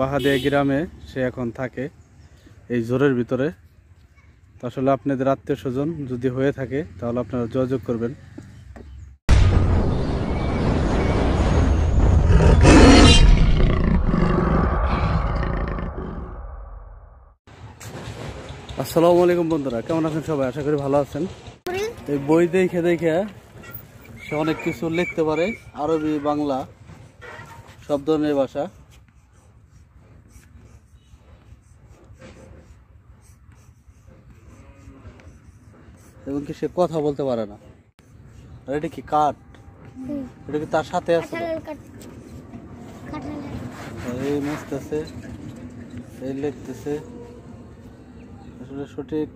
বাহাদিয়া গ্রামে সে এখন থাকে এই জোরের ভিতরে আসলে আপনাদের আত্মীয় স্বজন যদি হয়ে থাকে তাহলে আপনারা যোগাযোগ করবেন আসসালামু আলাইকুম বন্ধুরা কেমন আছেন সবাই আশা করি ভালো আছেন এই বই দেখে দেখে সে অনেক কিছু লিখতে পারে আরবি বাংলা সব ধরনের ভাষা এমনকি সে কথা বলতে পারে না এটা কি কাঠ এটা কি তার সাথে আছে এই মুছতেছে এই লিখতেছে আসলে সঠিক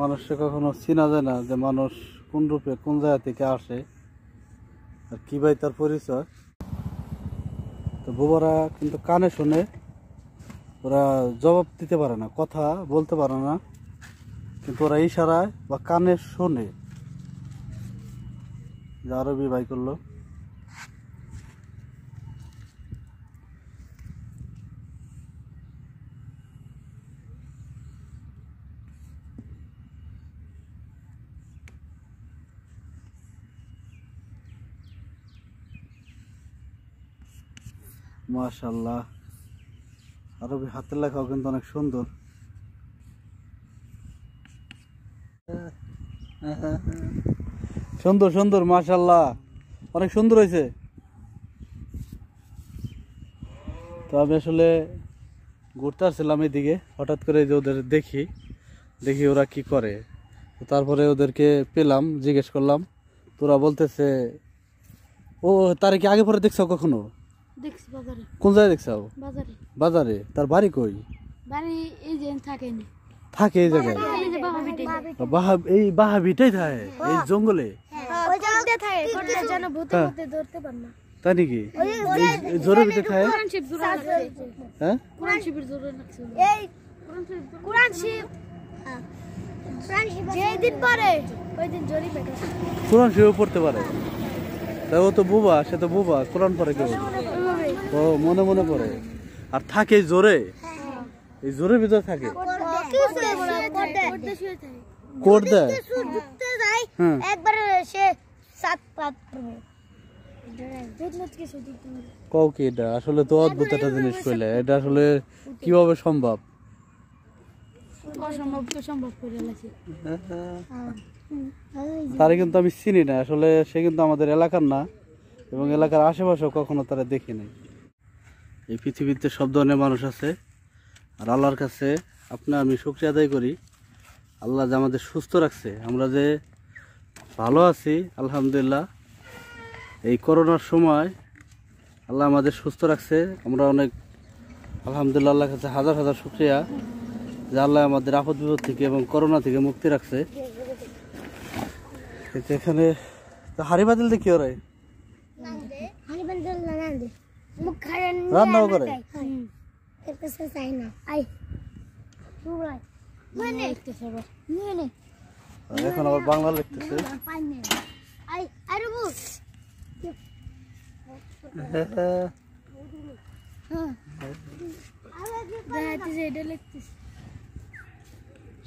মানুষকে কখনো চেনা যায় না যে মানুষ কোন রূপে কোন জায়গা থেকে আসে আর কী ভাই তার পরিচয় তো বোবারা কিন্তু কানে শুনে ওরা জবাব দিতে পারে না কথা বলতে পারে না কিন্তু ওরা ইশারায় বা কানে শোনে যে আরবি বাই করলো মাশাল্লাহ আরবি হাতের লেখাও কিন্তু অনেক সুন্দর সুন্দর সুন্দর মাশাল্লাহ অনেক সুন্দর হয়েছে তো আমি আসলে ঘুরতে আসছিলাম এদিকে হঠাৎ করে যে ওদের দেখি দেখি ওরা কি করে তারপরে ওদেরকে পেলাম জিজ্ঞেস করলাম তোরা বলতেছে ও তারা কি আগে পরে দেখছো কখনো কোন জায়গায় দেখছো বাজারে বাজারে তার বাড়ি কই বাড়ি এই যে থাকেনি থাকে এই এই বাহাবিটাই থাকে এই জঙ্গলে তা নাকি জোরে ভিতরে খায় হ্যাঁ পড়তে পারে তা ও তো সে তো পড়ে ও মনে মনে পড়ে আর থাকে জোরে এই জোরের ভিতরে থাকে কোট দেয় একবার সে কি এটা আসলে তো অদ্ভুত একটা জিনিস কইলে এটা আসলে কিভাবে সম্ভব হ্যাঁ। হ্যাঁ। তারা কিন্তু আমি চিনি না আসলে সে কিন্তু আমাদের এলাকার না এবং এলাকার আশেপাশেও কখনো তারা দেখি নাই এই পৃথিবীতে সব ধরনের মানুষ আছে আর আল্লাহর কাছে আপনার আমি শুক্রিয়া আদায় করি আল্লাহ যে আমাদের সুস্থ রাখছে আমরা যে ভালো আছি আলহামদুলিল্লাহ এই করোনার সময় আল্লাহ আমাদের সুস্থ রাখছে আমরা অনেক আলহামদুলিল্লাহ আল্লাহ কাছে হাজার হাজার শুক্রিয়া যে আল্লাহ আমাদের আপদ বিপদ থেকে এবং করোনা থেকে মুক্তি রাখছে এখানে হাড়ি বাতিল দিয়ে কি করে রান্নাও করে চাই না মানে এখন আবার বাংলা হ্যাঁ। লিখতেছে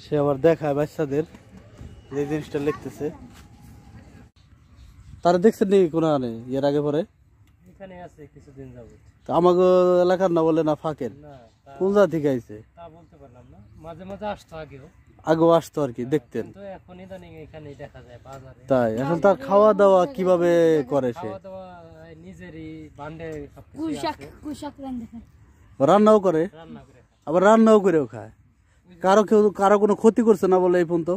সে আবার দেখায় বাচ্চাদের যে জিনিসটা লিখতেছে তারা দেখছেন নাকি কোনো আনে এর আগে পরে আমাকে এলাকার না বলে না ফাঁকের না কোন জাতি গাইছে তা বলতে পারলাম না মাঝে মাঝে আসতো আগেও আগেও আসতো আর কি হ্যাঁ, দেখতেন তো এখন ইদানিং এখানে দেখা যায় বাজারে তাই এখন তার খাওয়া দাওয়া কিভাবে করে সে নিজেরই বান্ডে কুশাক কুশাক রান্নাও করে করে আবার রান্নাও করেও খায় কারো কেউ কারো কোনো ক্ষতি করছে না বলে এই পর্যন্ত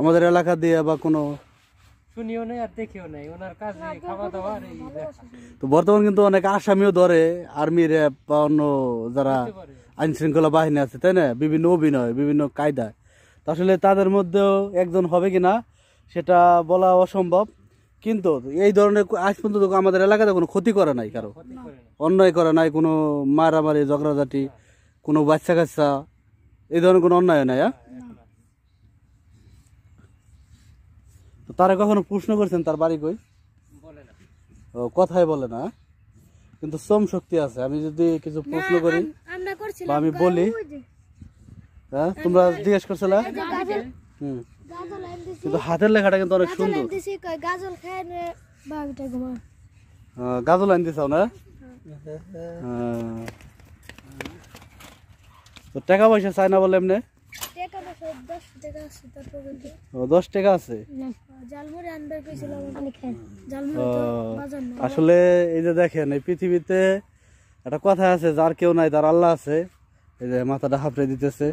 আমাদের এলাকা দিয়ে বা কোনো শুনিও নাই আর দেখিও নাই ওনার কাজে হ্যাঁ, খাওয়া দাওয়া তো বর্তমান কিন্তু অনেক আসামিও ধরে আর্মি র্যাব বা অন্য যারা আইন শৃঙ্খলা বাহিনী আছে তাই না বিভিন্ন অভিনয় বিভিন্ন কায়দায় আসলে তাদের মধ্যেও একজন হবে কি না সেটা বলা অসম্ভব কিন্তু এই ধরনের আজ পর্যন্ত আমাদের এলাকাতে কোনো ক্ষতি করে নাই কারো অন্যায় করে নাই কোনো মারামারি ঝগড়াঝাটি কোনো বাচ্চা কাচ্চা এই ধরনের কোনো অন্যায় নাই হ্যাঁ, হ্যাঁ। তো তারা কখনো প্রশ্ন করছেন তার বাড়ি কই ও কথাই বলে না হ্যাঁ? কিন্তু শ্রম শক্তি আছে আমি যদি কিছু প্রশ্ন করি বা আমি বলি হ্যাঁ তোমরা জিজ্ঞেস করছো হুম কিন্তু হাতের লেখাটা কিন্তু অনেক সুন্দর গাজল আইন দিছাও না হ্যাঁ। হ্যাঁ। তো টাকা পয়সা চাই না বলে এমনি দশ টাকা আছে আসলে এই যে দেখেন এই পৃথিবীতে একটা কথা আছে যার কেউ নাই তার আল্লাহ আছে এই যে মাথাটা হাফড়ে দিতেছে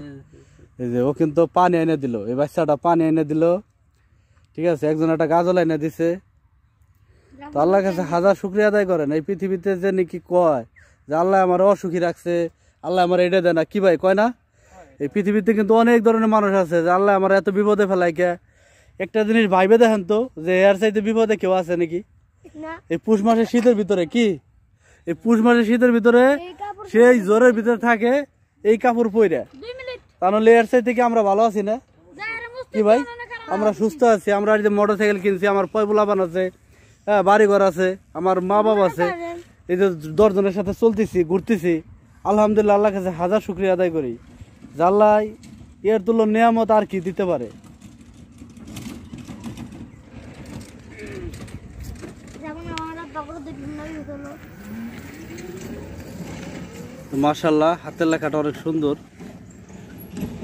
এই যে ও কিন্তু পানি এনে দিল এই বাচ্চাটা পানি এনে দিল ঠিক আছে একজন একটা গাজল এনে দিছে তো আল্লাহর কাছে হাজার শুক্রিয়া আদায় করেন এই পৃথিবীতে যে নাকি কয় যে আল্লাহ আমার অসুখী রাখছে আল্লাহ আমার এটা দেয় না কি ভাই কয় না এই পৃথিবীতে কিন্তু অনেক ধরনের মানুষ আছে যে আল্লাহ আমার এত বিপদে ফেলাই কে একটা জিনিস ভাইবে দেখেন তো যে এর চাইতে বিপদে কেউ আছে নাকি এই পুষ মাসের শীতের ভিতরে কি এই পুষ মাসের শীতের ভিতরে সেই জোরের ভিতরে থাকে এই কাপড় পরে তাহলে এর চাইতে কি আমরা ভালো আছি না কি ভাই আমরা সুস্থ আছি আমরা যে মোটর সাইকেল কিনছি আমার পয়বুলাবান আছে হ্যাঁ বাড়িঘর আছে আমার মা বাবা আছে এই যে দশজনের সাথে চলতেছি ঘুরতেছি আলহামদুলিল্লাহ আল্লাহ কাছে হাজার শুক্রিয়া আদায় করি জাল্লাই এর তুলো নিয়ামত আর কি দিতে পারে মাসাল্লাহ হাতের লেখাটা অনেক সুন্দর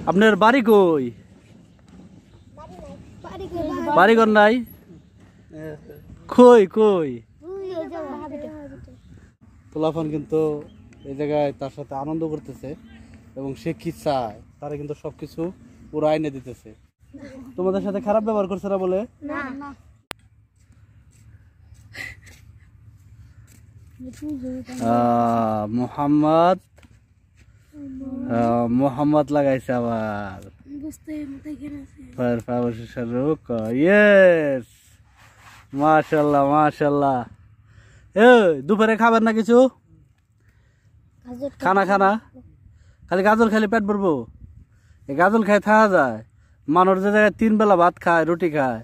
আপনার বাড়ি কই বাড়িঘর নাই হ্যাঁ, হ্যাঁ। কই কই তোলাফান কিন্তু এই জায়গায় তার সাথে আনন্দ করতেছে এবং সে কি চায় তারা কিন্তু সবকিছু ওরা এনে দিতেছে তোমাদের সাথে খারাপ ব্যবহার করছে না বলে মোহাম্মদ মোহাম্মদ লাগাইছে আবার মাশাল্লাহ দুপুরে খাবেন না কিছু খানা খানা আদিকাজল খেলে পেট ভরবো এ গাজল খাই তা হয় মানোর যে জায়গা তিন বেলা ভাত খায় রুটি খায়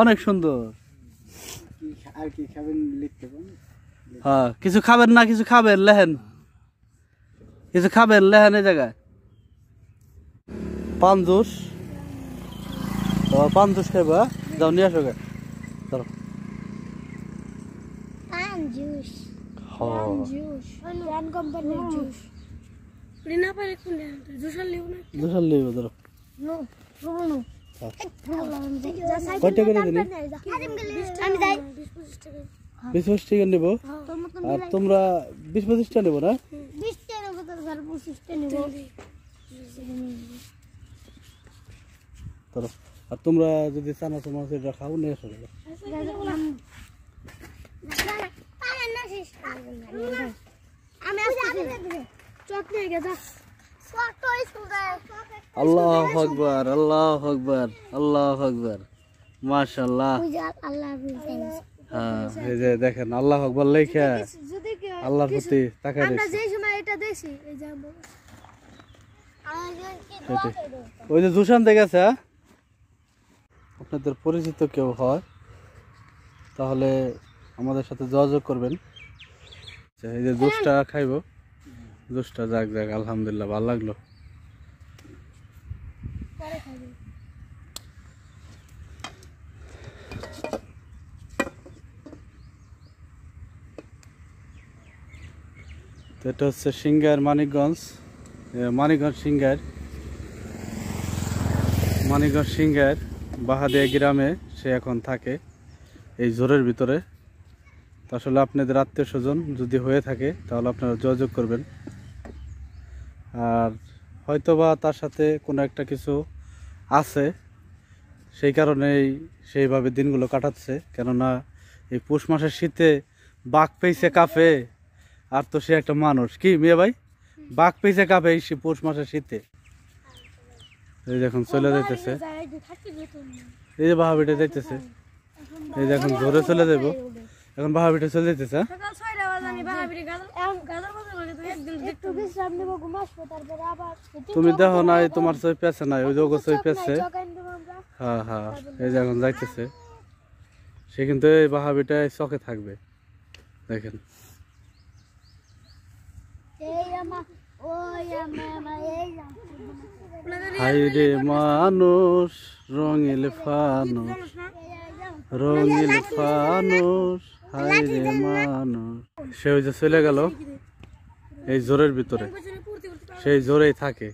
অনেক সুন্দর কি চাই কি খাবার লিখতে হন হ্যাঁ কিছু খাবার না কিছু খাবার নেন এই যে খাবার લેহনে জায়গা পান জুস তো পান জুস খাবে যাও নি আসো গো চল পান জুস পান জুস ড্যান কমপানি জুস রিনা পারে কোন দেন জুসাল লিও না জুসাল লিও ধরো নো শুভ নো আচ্ছা। কত করে দিলি হ্যাঁ। হ্যাঁ। আর তোমরা 20 25 টাকা না আর তোমরা যদি চানা চানা সেটা খাও নিয়ে এসো আমি আসছি আল্লাহ আকবর আল্লাহ আকবর আল্লাহ আকবর মাশাল্লাহ হ্যাঁ এই যে দেখেন আল্লাহ আকবর লেখা আল্লাহর প্রতি তাকা আমরা যে সময় এটা দেখি এই যে ওই যে জুসান দেখেছে হ্যাঁ? আপনাদের পরিচিত কেউ হয় তাহলে আমাদের সাথে যোগাযোগ করবেন এই যে জুসটা খাইবো দোষটা যাক যাক আলহামদুলিল্লাহ ভালো লাগলো এটা হচ্ছে singer Manikganj Manikganj singer Manikganj singer Bahadia গ্রামে সে এখন থাকে এই জোরের ভিতরে আসলে আপনাদের আত্মীয় স্বজন যদি হয়ে থাকে তাহলে আপনারা যোগাযোগ করবেন আর হয়তোবা তার সাথে কোনো একটা কিছু আছে সেই কারণেই সেইভাবে দিনগুলো কাটাচ্ছে কেননা এই পৌষ মাসের শীতে বাঘ পেয়েছে কাফে আর তো সে একটা মানুষ কি মেয়ে ভাই বাঘ পেয়েছে কাফে এই পৌষ মাসের শীতে এই দেখুন চলে যাইতেছে এই যে বাহাবিটা যাইতেছে এই দেখুন ঘরে চলে যাব এখন বাহাবিটা চলে যাইতেছে হ্যাঁ? তুমি দেখো নাই তোমার সই পেছে নাই ওই যোগ্য সই পেছে হ্যাঁ হ্যাঁ এই যে যাইতেছে সে কিন্তু এই বাহাবিটা চকে থাকবে দেখেন হাই রে মানুষ রঙিল ফানুষ রঙিল ফানুষ হাই রে মানুষ সে ওই যে চলে গেল এই জোরের ভিতরে সেই জোরেই থাকে